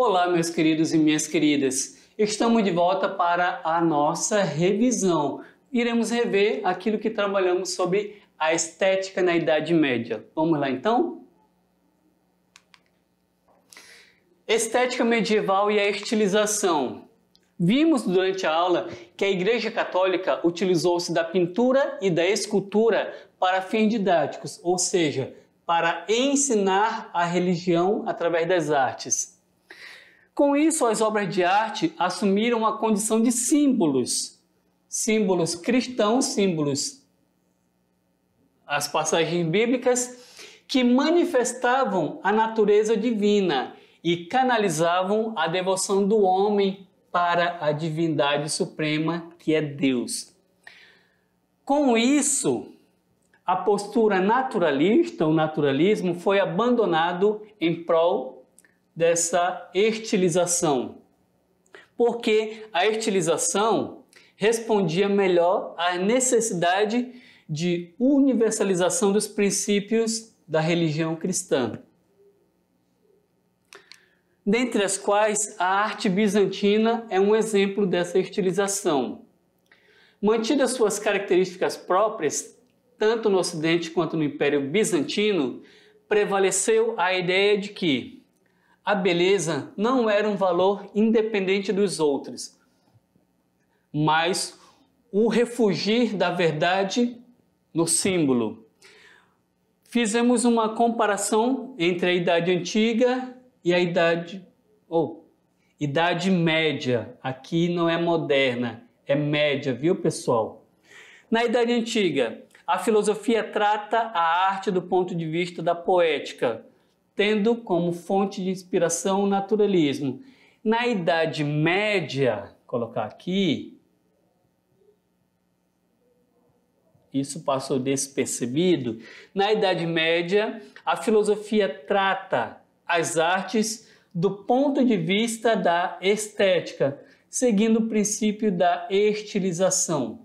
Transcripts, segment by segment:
Olá, meus queridos e minhas queridas. Estamos de volta para a nossa revisão. Iremos rever aquilo que trabalhamos sobre a estética na Idade Média. Vamos lá então? Estética medieval e a estilização. Vimos durante a aula que a Igreja Católica utilizou-se da pintura e da escultura para fins didáticos, ou seja, para ensinar a religião através das artes. Com isso, as obras de arte assumiram a condição de símbolos, símbolos cristãos, símbolos as passagens bíblicas que manifestavam a natureza divina e canalizavam a devoção do homem para a divindade suprema que é Deus. Com isso, a postura naturalista, o naturalismo, foi abandonado em prol dessa estilização, porque a estilização respondia melhor à necessidade de universalização dos princípios da religião cristã, dentre as quais a arte bizantina é um exemplo dessa estilização. Mantidas suas características próprias, tanto no Ocidente quanto no Império Bizantino, prevaleceu a ideia de que a beleza não era um valor independente dos outros, mas o refugir da verdade no símbolo. Fizemos uma comparação entre a Idade Antiga e a Idade ou oh, Idade Média. Aqui não é moderna, é média, viu, pessoal? Na Idade Antiga, a filosofia trata a arte do ponto de vista da poética, tendo como fonte de inspiração o naturalismo. Na Idade Média, colocar aqui, isso passou despercebido. Na Idade Média, a filosofia trata as artes do ponto de vista da estética, seguindo o princípio da estilização.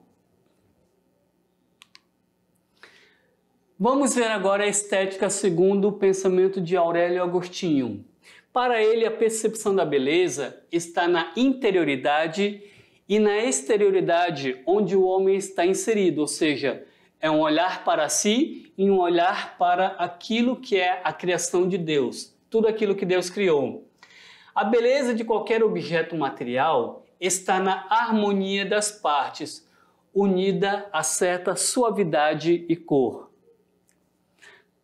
Vamos ver agora a estética segundo o pensamento de Aurélio Agostinho. Para ele, a percepção da beleza está na interioridade e na exterioridade onde o homem está inserido, ou seja, é um olhar para si e um olhar para aquilo que é a criação de Deus, tudo aquilo que Deus criou. A beleza de qualquer objeto material está na harmonia das partes, unida a certa suavidade e cor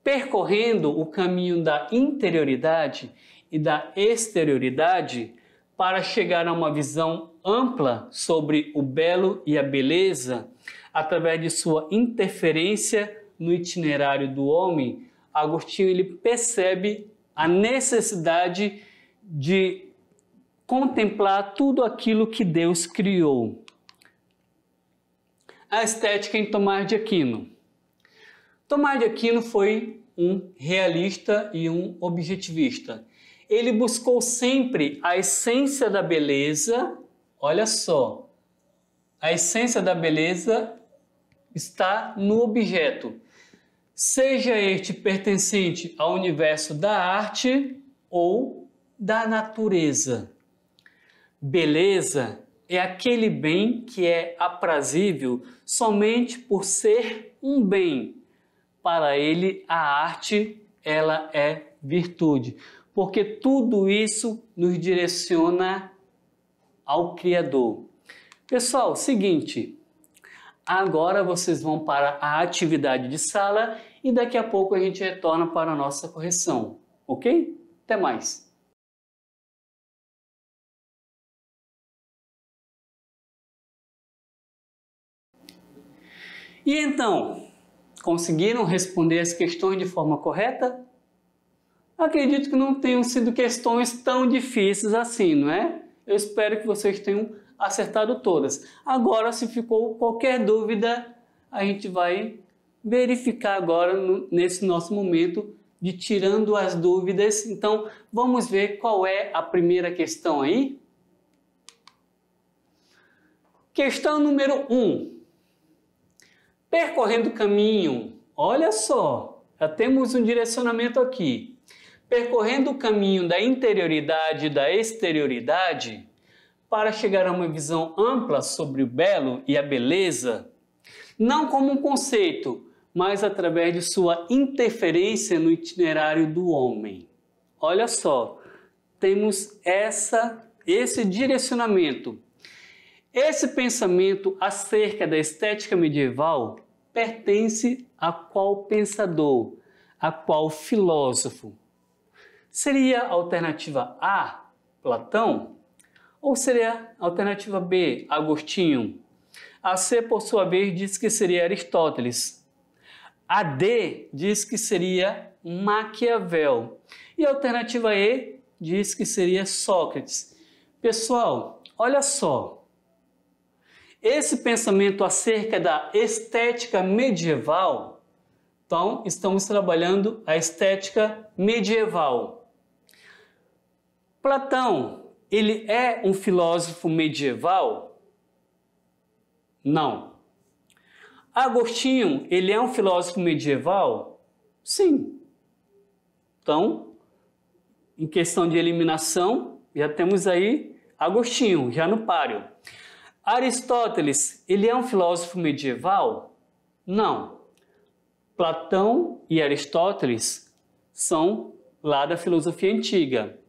percorrendo o caminho da interioridade e da exterioridade para chegar a uma visão ampla sobre o belo e a beleza através de sua interferência no itinerário do homem, Agostinho ele percebe a necessidade de contemplar tudo aquilo que Deus criou. A estética em Tomás de Aquino. Tomás de Aquino foi um realista e um objetivista. Ele buscou sempre a essência da beleza. Olha só, a essência da beleza está no objeto, seja este pertencente ao universo da arte ou da natureza. Beleza é aquele bem que é aprazível somente por ser um bem para ele, a arte ela é virtude, porque tudo isso nos direciona ao Criador. Pessoal, seguinte, agora vocês vão para a atividade de sala e daqui a pouco a gente retorna para a nossa correção, ok? Até mais! E então, Conseguiram responder as questões de forma correta? Acredito que não tenham sido questões tão difíceis assim, não é? Eu espero que vocês tenham acertado todas. Agora, se ficou qualquer dúvida, a gente vai verificar agora no, nesse nosso momento de tirando as dúvidas. Então, vamos ver qual é a primeira questão aí. Questão número 1. Um. Percorrendo o caminho, olha só, já temos um direcionamento aqui. Percorrendo o caminho da interioridade e da exterioridade, para chegar a uma visão ampla sobre o belo e a beleza, não como um conceito, mas através de sua interferência no itinerário do homem. Olha só, temos essa esse direcionamento esse pensamento acerca da estética medieval pertence a qual pensador, a qual filósofo? Seria a alternativa A, Platão? Ou seria a alternativa B, Agostinho? A C, por sua vez, diz que seria Aristóteles. A D diz que seria Maquiavel. E a alternativa E diz que seria Sócrates. Pessoal, olha só. Esse pensamento acerca da estética medieval, então estamos trabalhando a estética medieval. Platão, ele é um filósofo medieval? Não. Agostinho, ele é um filósofo medieval? Sim. Então, em questão de eliminação, já temos aí Agostinho, já no páreo. Aristóteles, ele é um filósofo medieval? Não. Platão e Aristóteles são lá da filosofia antiga.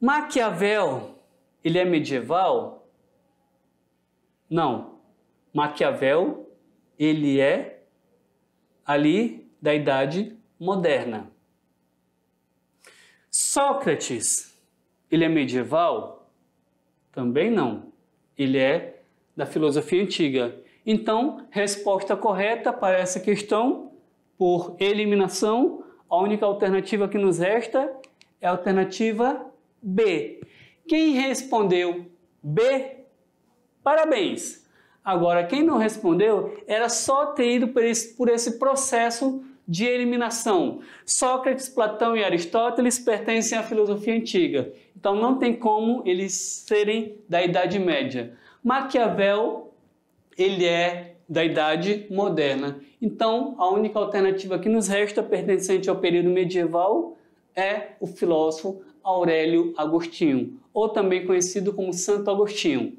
Maquiavel, ele é medieval? Não. Maquiavel, ele é ali da idade moderna. Sócrates, ele é medieval? Também não. Ele é da filosofia antiga. Então, resposta correta para essa questão, por eliminação, a única alternativa que nos resta é a alternativa B. Quem respondeu B, parabéns! Agora, quem não respondeu era só ter ido por esse, por esse processo de eliminação. Sócrates, Platão e Aristóteles pertencem à filosofia antiga, então não tem como eles serem da Idade Média. Maquiavel, ele é da Idade Moderna. Então, a única alternativa que nos resta pertencente ao período medieval é o filósofo Aurélio Agostinho, ou também conhecido como Santo Agostinho.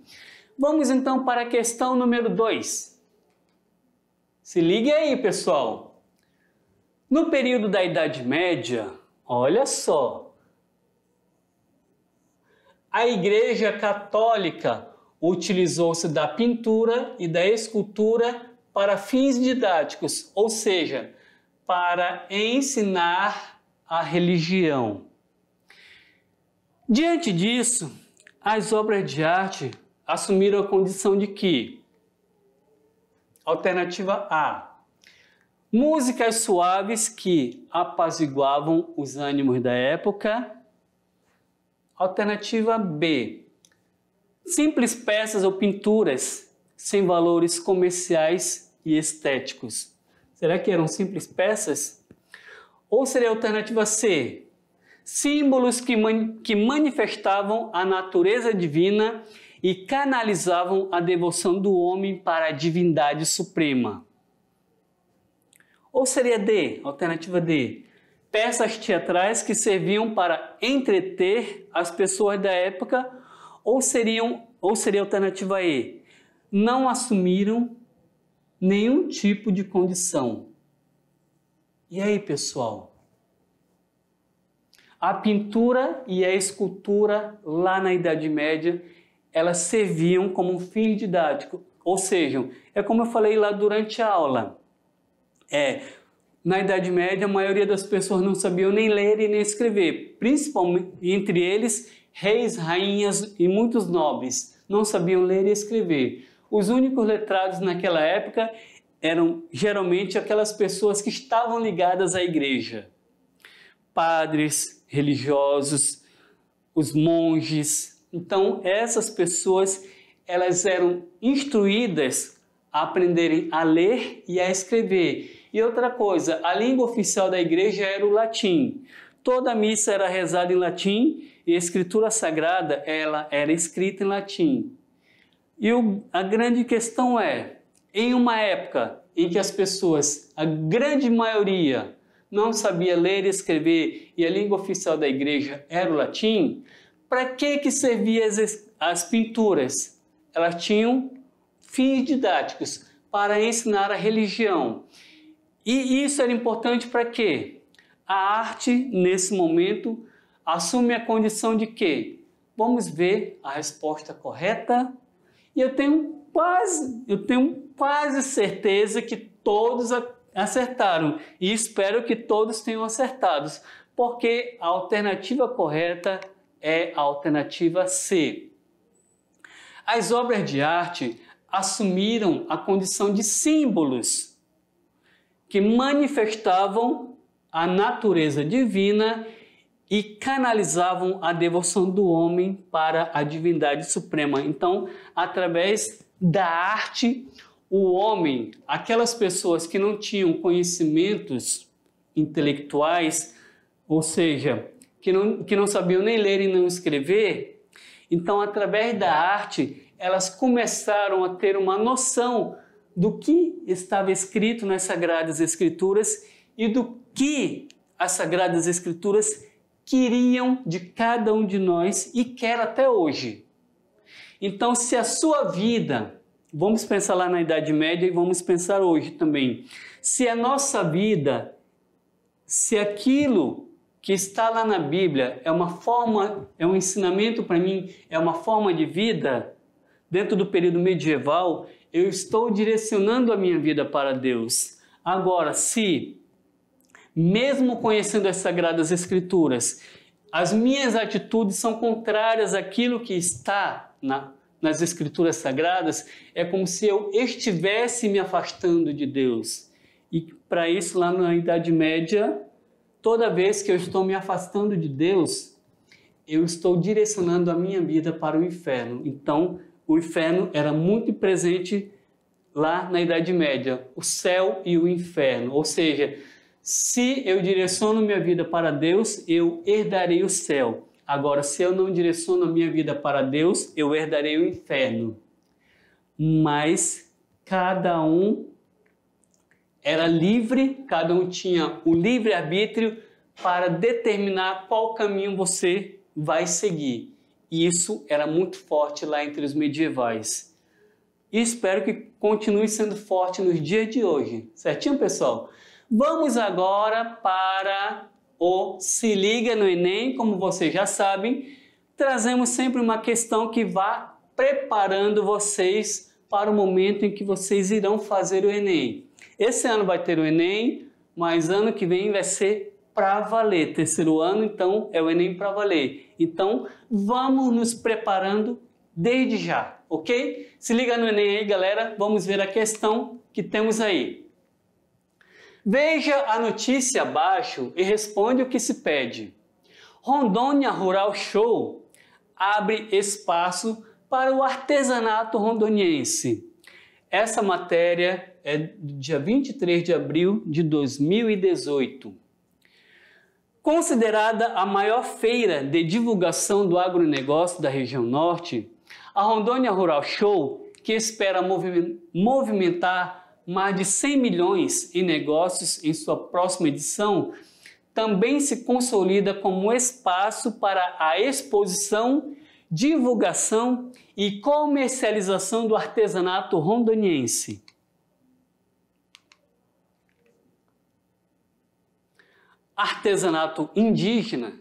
Vamos então para a questão número 2. Se ligue aí, pessoal! No período da Idade Média, olha só, a Igreja Católica utilizou-se da pintura e da escultura para fins didáticos, ou seja, para ensinar a religião. Diante disso, as obras de arte assumiram a condição de que alternativa A músicas suaves que apaziguavam os ânimos da época. Alternativa B, simples peças ou pinturas sem valores comerciais e estéticos. Será que eram simples peças? Ou seria a alternativa C, símbolos que, man que manifestavam a natureza divina e canalizavam a devoção do homem para a divindade suprema. Ou seria D, alternativa D? Peças teatrais que serviam para entreter as pessoas da época, ou seriam ou seria alternativa E? Não assumiram nenhum tipo de condição. E aí, pessoal? A pintura e a escultura lá na Idade Média, elas serviam como um fim didático, ou seja, é como eu falei lá durante a aula. É, na Idade Média, a maioria das pessoas não sabiam nem ler e nem escrever, principalmente entre eles reis, rainhas e muitos nobres. Não sabiam ler e escrever. Os únicos letrados naquela época eram geralmente aquelas pessoas que estavam ligadas à igreja: padres, religiosos, os monges. Então, essas pessoas elas eram instruídas a aprenderem a ler e a escrever. E outra coisa, a língua oficial da igreja era o latim. Toda a missa era rezada em latim e a escritura sagrada ela era escrita em latim. E o, a grande questão é, em uma época em que as pessoas, a grande maioria, não sabia ler e escrever e a língua oficial da igreja era o latim, para que que serviam as, as pinturas? Elas tinham fins didáticos para ensinar a religião. E isso era importante para quê? A arte, nesse momento, assume a condição de quê? vamos ver a resposta correta e eu tenho quase, eu tenho quase certeza que todos acertaram e espero que todos tenham acertado, porque a alternativa correta é a alternativa C. As obras de arte assumiram a condição de símbolos que manifestavam a natureza divina e canalizavam a devoção do homem para a divindade suprema. Então, através da arte, o homem, aquelas pessoas que não tinham conhecimentos intelectuais, ou seja, que não, que não sabiam nem ler e não escrever, então, através da arte, elas começaram a ter uma noção do que estava escrito nas Sagradas Escrituras e do que as Sagradas Escrituras queriam de cada um de nós e quer até hoje. Então, se a sua vida, vamos pensar lá na Idade Média e vamos pensar hoje também, se a nossa vida, se aquilo que está lá na Bíblia é uma forma, é um ensinamento para mim, é uma forma de vida, dentro do período medieval, eu estou direcionando a minha vida para Deus. Agora, se, mesmo conhecendo as Sagradas Escrituras, as minhas atitudes são contrárias àquilo que está na, nas Escrituras Sagradas, é como se eu estivesse me afastando de Deus. E para isso, lá na Idade Média, toda vez que eu estou me afastando de Deus, eu estou direcionando a minha vida para o inferno. Então, o inferno era muito presente lá na Idade Média, o céu e o inferno. Ou seja, se eu direciono minha vida para Deus, eu herdarei o céu. Agora, se eu não direciono a minha vida para Deus, eu herdarei o inferno. Mas cada um era livre, cada um tinha o livre arbítrio para determinar qual caminho você vai seguir. E isso era muito forte lá entre os medievais. E espero que continue sendo forte nos dias de hoje. Certinho, pessoal? Vamos agora para o Se Liga no Enem. Como vocês já sabem, trazemos sempre uma questão que vá preparando vocês para o momento em que vocês irão fazer o Enem. Esse ano vai ter o Enem, mas ano que vem vai ser para valer. Terceiro ano, então, é o Enem para valer. Então, vamos nos preparando desde já, ok? Se liga no Enem aí, galera. Vamos ver a questão que temos aí. Veja a notícia abaixo e responde o que se pede. Rondônia Rural Show abre espaço para o artesanato rondoniense. Essa matéria é dia 23 de abril de 2018. Considerada a maior feira de divulgação do agronegócio da região norte, a Rondônia Rural Show, que espera movimentar mais de 100 milhões em negócios em sua próxima edição, também se consolida como espaço para a exposição, divulgação e comercialização do artesanato rondoniense. artesanato indígena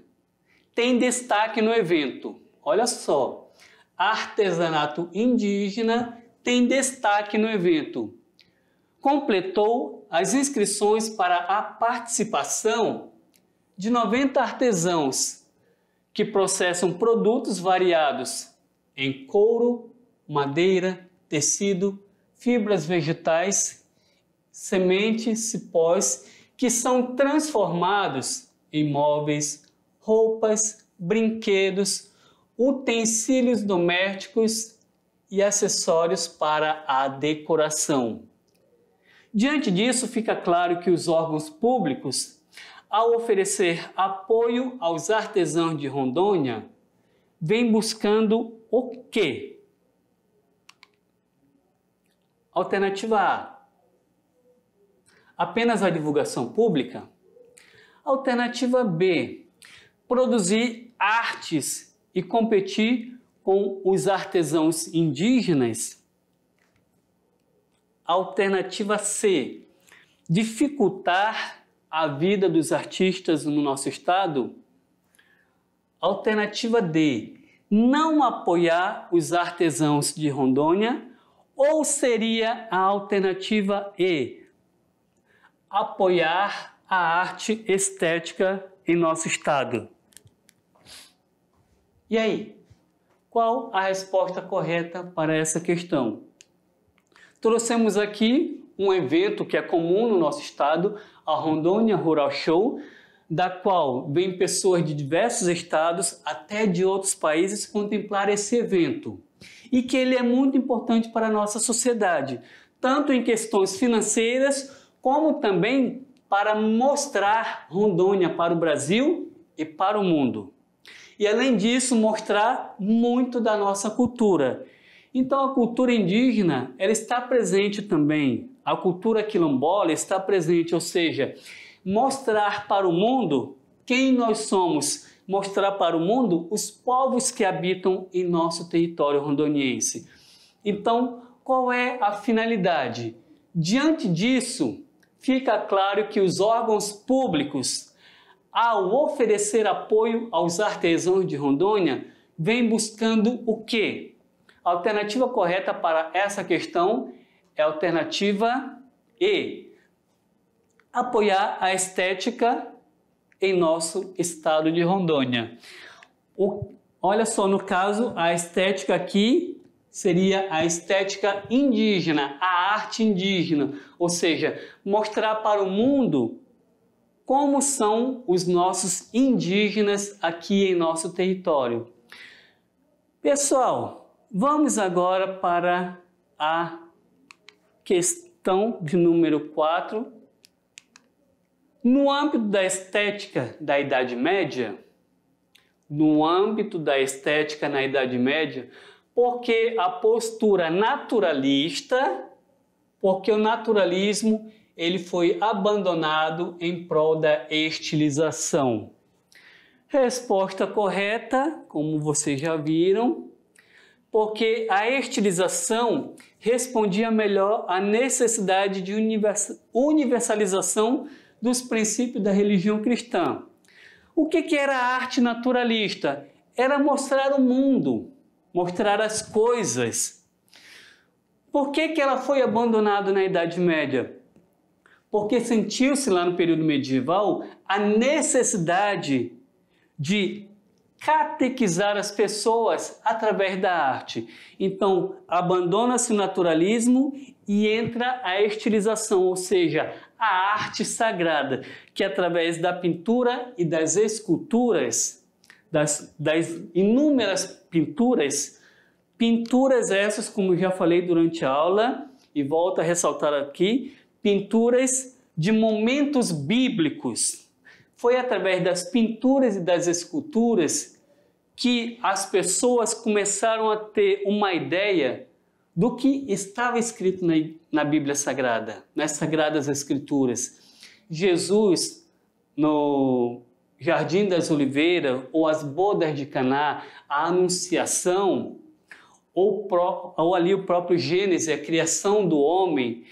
tem destaque no evento. Olha só, artesanato indígena tem destaque no evento. Completou as inscrições para a participação de 90 artesãos que processam produtos variados em couro, madeira, tecido, fibras vegetais, sementes, cipós que são transformados em móveis, roupas, brinquedos, utensílios domésticos e acessórios para a decoração. Diante disso, fica claro que os órgãos públicos, ao oferecer apoio aos artesãos de Rondônia, vêm buscando o quê? Alternativa A apenas a divulgação pública? Alternativa B: produzir artes e competir com os artesãos indígenas? Alternativa C: dificultar a vida dos artistas no nosso estado? Alternativa D: não apoiar os artesãos de Rondônia? Ou seria a alternativa E, apoiar a arte estética em nosso estado. E aí, qual a resposta correta para essa questão? Trouxemos aqui um evento que é comum no nosso estado, a Rondônia Rural Show, da qual vêm pessoas de diversos estados, até de outros países, contemplar esse evento. E que ele é muito importante para a nossa sociedade, tanto em questões financeiras como também para mostrar Rondônia para o Brasil e para o mundo. E além disso, mostrar muito da nossa cultura. Então a cultura indígena, ela está presente também. A cultura quilombola está presente, ou seja, mostrar para o mundo quem nós somos, mostrar para o mundo os povos que habitam em nosso território rondoniense. Então, qual é a finalidade? Diante disso, fica claro que os órgãos públicos, ao oferecer apoio aos artesãos de Rondônia, vêm buscando o quê? A alternativa correta para essa questão é a alternativa E. Apoiar a estética em nosso estado de Rondônia. O, olha só, no caso, a estética aqui seria a estética indígena, a arte indígena, ou seja, mostrar para o mundo como são os nossos indígenas aqui em nosso território. Pessoal, vamos agora para a questão de número 4. No âmbito da estética da Idade Média, no âmbito da estética na Idade Média, porque a postura naturalista, porque o naturalismo ele foi abandonado em prol da estilização. Resposta correta, como vocês já viram, porque a estilização respondia melhor à necessidade de universalização dos princípios da religião cristã. O que, que era a arte naturalista? Era mostrar o mundo, mostrar as coisas. Por que, que ela foi abandonada na Idade Média? Porque sentiu-se lá no período medieval a necessidade de catequizar as pessoas através da arte. Então, abandona-se o naturalismo e entra a estilização, ou seja, a arte sagrada, que através da pintura e das esculturas das, das inúmeras pinturas, pinturas essas, como já falei durante a aula, e volto a ressaltar aqui, pinturas de momentos bíblicos. Foi através das pinturas e das esculturas que as pessoas começaram a ter uma ideia do que estava escrito na, na Bíblia Sagrada, nas Sagradas Escrituras. Jesus, no Jardim das Oliveiras ou as bodas de Caná, a Anunciação, ou, pro, ou ali o próprio Gênesis, a criação do homem,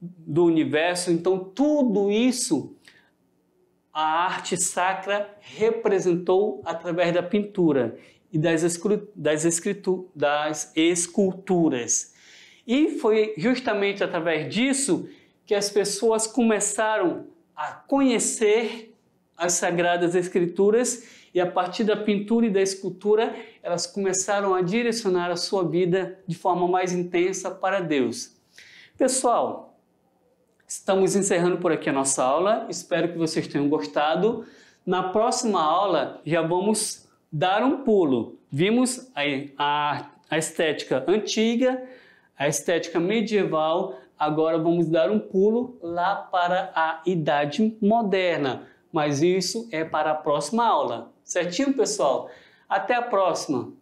do universo. Então, tudo isso a arte sacra representou através da pintura e das, das, esculturas. E foi justamente através disso que as pessoas começaram a conhecer as Sagradas Escrituras e a partir da pintura e da escultura elas começaram a direcionar a sua vida de forma mais intensa para Deus. Pessoal, estamos encerrando por aqui a nossa aula, espero que vocês tenham gostado. Na próxima aula já vamos dar um pulo. Vimos a, a, a estética antiga, a estética medieval, agora vamos dar um pulo lá para a idade moderna mas isso é para a próxima aula. Certinho, pessoal? Até a próxima!